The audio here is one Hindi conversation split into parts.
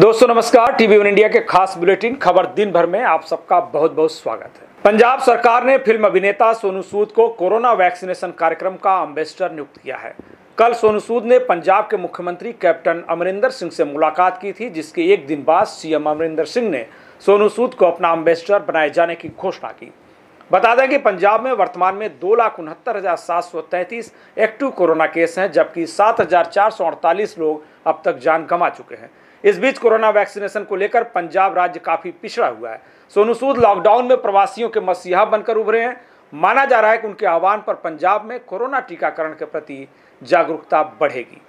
दोस्तों नमस्कार टीवी वन इंडिया के खास बुलेटिन खबर दिन भर में आप सबका बहुत बहुत स्वागत है पंजाब सरकार ने फिल्म अभिनेता सोनू सूद को कोरोना वैक्सीनेशन कार्यक्रम का एम्बेसडर नियुक्त किया है कल सोनू सूद ने पंजाब के मुख्यमंत्री कैप्टन अमरिंदर सिंह से मुलाकात की थी जिसके एक दिन बाद सीएम अमरिंदर सिंह ने सोनू सूद को अपना अम्बेसडर बनाए जाने की घोषणा की बता दें कि पंजाब में वर्तमान में दो लाख उनहत्तर हज़ार सात सौ तैंतीस एक्टिव कोरोना केस हैं जबकि सात हज़ार चार सौ अड़तालीस लोग अब तक जान गंवा चुके हैं इस बीच कोरोना वैक्सीनेशन को लेकर पंजाब राज्य काफी पिछड़ा हुआ है सोनू सूद लॉकडाउन में प्रवासियों के मसीहा बनकर उभरे हैं माना जा रहा है कि उनके आह्वान पर पंजाब में कोरोना टीकाकरण के प्रति जागरूकता बढ़ेगी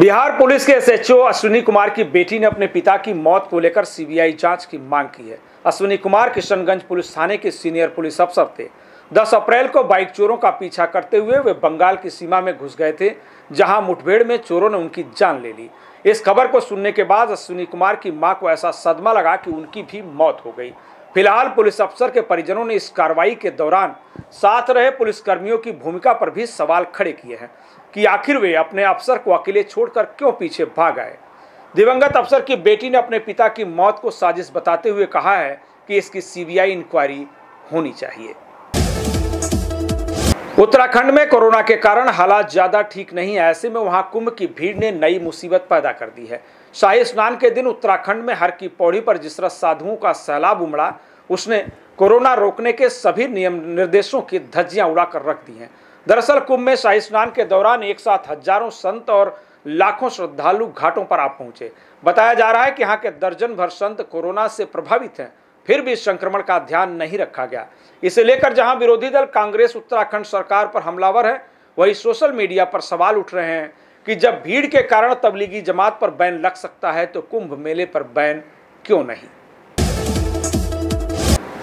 बिहार पुलिस के एसएचओ अश्विनी कुमार की बेटी ने अपने पिता की मौत को लेकर सीबीआई जांच की मांग की है अश्विनी कुमार किशनगंज पुलिस थाने के सीनियर पुलिस अफसर थे 10 अप्रैल को बाइक चोरों का पीछा करते हुए वे बंगाल की सीमा में घुस गए थे जहां मुठभेड़ में चोरों ने उनकी जान ले ली इस खबर को सुनने के बाद अश्विनी कुमार की मां को ऐसा सदमा लगा कि उनकी भी मौत हो गई फिलहाल पुलिस अफसर के परिजनों ने इस कार्रवाई के दौरान साथ रहे पुलिसकर्मियों की भूमिका पर भी सवाल खड़े किए हैं कि आखिर वे अपने अफसर को अकेले छोड़कर क्यों पीछे भाग आए दिवंगत अफसर की बेटी ने अपने पिता की मौत को साजिश बताते हुए कहा है कि इसकी सीबीआई इंक्वायरी होनी चाहिए उत्तराखंड में कोरोना के कारण हालात ज्यादा ठीक नहीं है ऐसे में वहां कुंभ की भीड़ ने नई मुसीबत पैदा कर दी है शाही स्नान के दिन उत्तराखंड में हर की पौड़ी पर जिस तरह साधुओं का सैलाब उमड़ा उसने कोरोना रोकने के सभी नियम निर्देशों की धज्जियां उड़ाकर रख दी हैं दरअसल कुंभ में शाही स्नान के दौरान एक साथ हजारों संत और लाखों श्रद्धालु घाटों पर आ पहुंचे बताया जा रहा है कि यहाँ के दर्जन भर संत कोरोना से प्रभावित हैं फिर भी संक्रमण का ध्यान नहीं रखा गया इसे लेकर जहां विरोधी दल कांग्रेस उत्तराखंड सरकार पर हमलावर है वही सोशल मीडिया पर सवाल उठ रहे हैं कि जब भीड़ के कारण तबलीगी जमात पर बैन लग सकता है तो कुंभ मेले पर बैन क्यों नहीं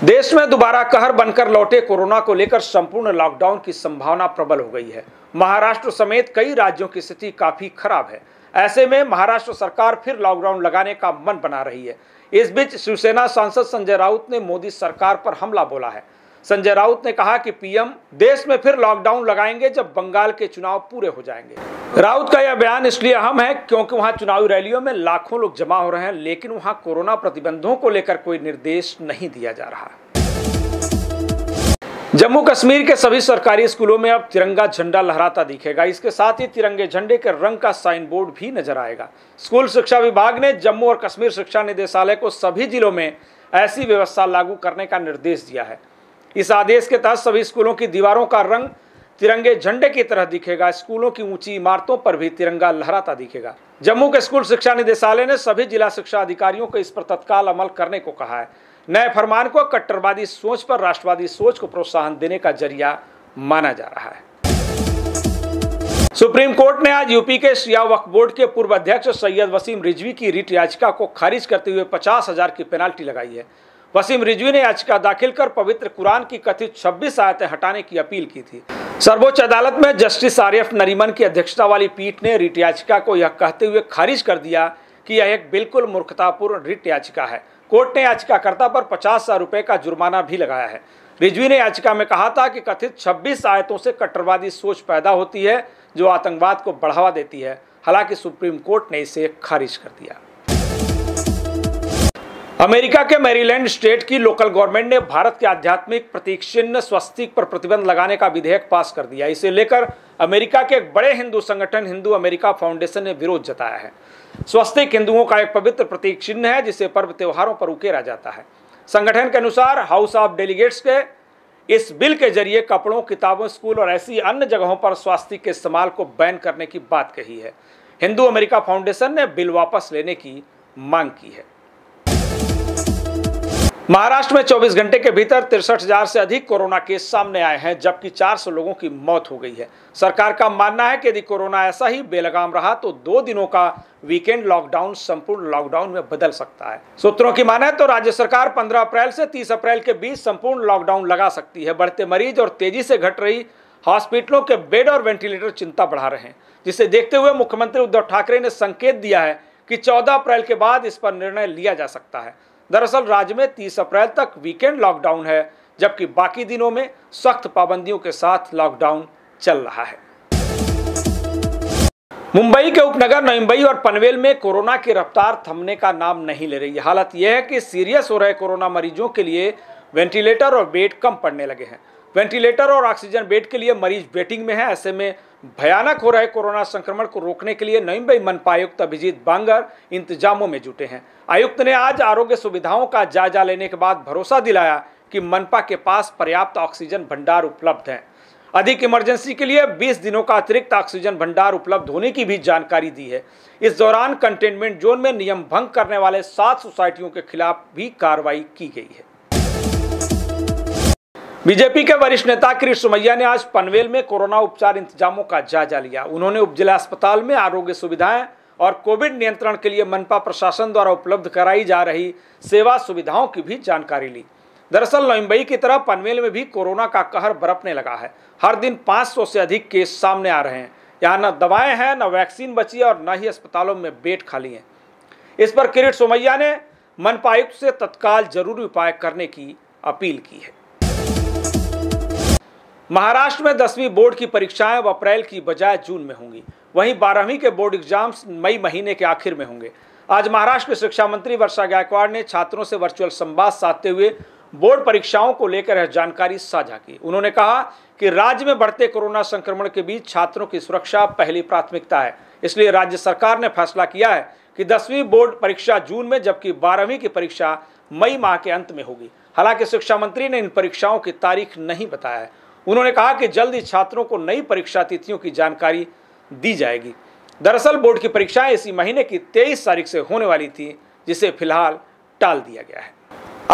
देश में दोबारा कहर बनकर लौटे कोरोना को लेकर संपूर्ण लॉकडाउन की संभावना प्रबल हो गई है महाराष्ट्र समेत कई राज्यों की स्थिति काफी खराब है ऐसे में महाराष्ट्र सरकार फिर लॉकडाउन लगाने का मन बना रही है इस बीच शिवसेना सांसद संजय राउत ने मोदी सरकार पर हमला बोला है संजय राउत ने कहा कि पीएम देश में फिर लॉकडाउन लगाएंगे जब बंगाल के चुनाव पूरे हो जाएंगे राउत का यह बयान इसलिए अहम है क्योंकि वहां चुनावी रैलियों में लाखों लोग जमा हो रहे हैं लेकिन वहां कोरोना प्रतिबंधों को लेकर कोई निर्देश नहीं दिया जा रहा जम्मू कश्मीर के सभी सरकारी स्कूलों में अब तिरंगा झंडा लहराता दिखेगा इसके साथ ही तिरंगे झंडे के रंग का साइन बोर्ड भी नजर आएगा स्कूल शिक्षा विभाग ने जम्मू और कश्मीर शिक्षा निदेशालय को सभी जिलों में ऐसी व्यवस्था लागू करने का निर्देश दिया है इस आदेश के तहत सभी स्कूलों की दीवारों का रंग तिरंगे झंडे की तरह दिखेगा स्कूलों की ऊंची इमारतों पर भी तिरंगा लहराता दिखेगा जम्मू के स्कूल शिक्षा निदेशालय ने सभी जिला शिक्षा अधिकारियों को इस पर तत्काल अमल करने को कहा है नए फरमान को कट्टरवादी सोच पर राष्ट्रवादी सोच को प्रोत्साहन देने का जरिया माना जा रहा है सुप्रीम कोर्ट ने आज यूपी के सिया वक्फ बोर्ड के पूर्व अध्यक्ष सैयद वसीम रिजवी की रिट याचिका को खारिज करते हुए पचास हजार की पेनाल्टी लगाई है वसीम रिजवी ने याचिका दाखिल कर पवित्र कुरान की कथित 26 आयतें हटाने की अपील की थी सर्वोच्च अदालत में जस्टिस आर एफ नरीमन की अध्यक्षता वाली पीठ ने रिट याचिका को यह कहते हुए खारिज कर दिया कि यह एक बिल्कुल मूर्खतापूर्ण रिट याचिका है कोर्ट ने याचिकाकर्ता पर पचास हजार रुपये का जुर्माना भी लगाया है रिजवी ने याचिका में कहा था कि कथित 26 आयतों से कट्टरवादी सोच पैदा होती है जो आतंकवाद को बढ़ावा देती है हालांकि सुप्रीम कोर्ट ने इसे खारिज कर दिया अमेरिका के मैरीलैंड स्टेट की लोकल गवर्नमेंट ने भारत के आध्यात्मिक प्रतीक चिन्ह स्वस्तिक पर प्रतिबंध लगाने का विधेयक पास कर दिया इसे लेकर अमेरिका के एक बड़े हिंदू संगठन हिंदू अमेरिका फाउंडेशन ने विरोध जताया है स्वस्तिक हिंदुओं का एक पवित्र प्रतीक चिन्ह है जिसे पर्व त्योहारों पर उकेरा जाता है संगठन के अनुसार हाउस ऑफ डेलीगेट्स के इस बिल के जरिए कपड़ों किताबों स्कूल और ऐसी अन्य जगहों पर स्वास्थ्य के इस्तेमाल को बैन करने की बात कही है हिंदू अमेरिका फाउंडेशन ने बिल वापस लेने की मांग की है महाराष्ट्र में 24 घंटे के भीतर तिरसठ हजार से अधिक कोरोना केस सामने आए हैं जबकि 400 लोगों की मौत हो गई है सरकार का मानना है कि यदि कोरोना ऐसा ही बेलगाम रहा तो दो दिनों का वीकेंड लॉकडाउन संपूर्ण लॉकडाउन में बदल सकता है सूत्रों की माने तो राज्य सरकार 15 अप्रैल से 30 अप्रैल के बीच संपूर्ण लॉकडाउन लगा सकती है बढ़ते मरीज और तेजी से घट रही हॉस्पिटलों के बेड और वेंटिलेटर चिंता बढ़ा रहे हैं जिसे देखते हुए मुख्यमंत्री उद्धव ठाकरे ने संकेत दिया है कि चौदह अप्रैल के बाद इस पर निर्णय लिया जा सकता है दरअसल राज्य में 30 अप्रैल तक वीकेंड लॉकडाउन है जबकि बाकी दिनों में सख्त पाबंदियों के साथ लॉकडाउन चल रहा है मुंबई के उपनगर नईम्बई और पनवेल में कोरोना की रफ्तार थमने का नाम नहीं ले रही हालत यह है कि सीरियस हो रहे कोरोना मरीजों के लिए वेंटिलेटर और बेड कम पड़ने लगे हैं वेंटिलेटर और ऑक्सीजन बेड के लिए मरीज वेटिंग में है ऐसे में भयानक हो रहे कोरोना संक्रमण को रोकने के लिए नईम्बई आयुक्त अभिजीत बांगर इंतजामों में जुटे हैं आयुक्त ने आज आरोग्य सुविधाओं का जायजा लेने के बाद भरोसा दिलाया कि मनपा के पास पर्याप्त ऑक्सीजन भंडार उपलब्ध है अधिक इमरजेंसी के लिए 20 दिनों का अतिरिक्त ऑक्सीजन भंडार उपलब्ध होने की भी जानकारी दी है इस दौरान कंटेनमेंट जोन में नियम भंग करने वाले सात सोसाइटियों के खिलाफ भी कार्रवाई की गई है बीजेपी के वरिष्ठ नेता कृष्ण सुमैया ने आज पनवेल में कोरोना उपचार इंतजामों का जायजा लिया उन्होंने उपजिला अस्पताल में आरोग्य सुविधाएं और कोविड नियंत्रण के लिए मनपा प्रशासन द्वारा उपलब्ध कराई जा रही सेवा सुविधाओं की भी जानकारी ली दरअसल लोइम्बई की तरह पनवेल में भी कोरोना का कहर बरपने लगा है हर दिन 500 से अधिक केस सामने आ रहे हैं यहाँ न दवाएं हैं न वैक्सीन बची और न ही अस्पतालों में बेड खाली हैं इस पर किरीट सोमैया ने मनपा आयुक्त से तत्काल जरूरी उपाय करने की अपील की है महाराष्ट्र में दसवीं बोर्ड की परीक्षाएं अब अप्रैल की बजाय जून में होंगी वहीं बारहवीं के बोर्ड एग्जाम्स मई महीने के आखिर में होंगे आज महाराष्ट्र के शिक्षा मंत्री वर्षा गायकवाड़ ने छात्रों से वर्चुअल संवाद साधते हुए बोर्ड परीक्षाओं को लेकर यह जानकारी साझा की उन्होंने कहा कि राज्य में बढ़ते कोरोना संक्रमण के बीच छात्रों की सुरक्षा पहली प्राथमिकता है इसलिए राज्य सरकार ने फैसला किया है कि दसवीं बोर्ड परीक्षा जून में जबकि बारहवीं की परीक्षा मई माह के अंत में होगी हालांकि शिक्षा मंत्री ने इन परीक्षाओं की तारीख नहीं बताया है उन्होंने कहा कि जल्द ही छात्रों को नई परीक्षा तिथियों की जानकारी दी जाएगी दरअसल बोर्ड की परीक्षाएं इसी महीने की तेईस तारीख से होने वाली थी जिसे फिलहाल टाल दिया गया है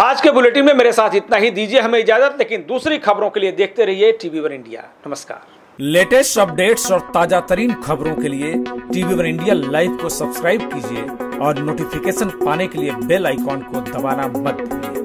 आज के बुलेटिन में मेरे साथ इतना ही दीजिए हमें इजाजत लेकिन दूसरी खबरों के लिए देखते रहिए टीवी वन इंडिया नमस्कार लेटेस्ट अपडेट्स और ताजा तरीन खबरों के लिए टीवी वन इंडिया लाइव को सब्सक्राइब कीजिए और नोटिफिकेशन पाने के लिए बेल आइकॉन को दबाना मत भूलिए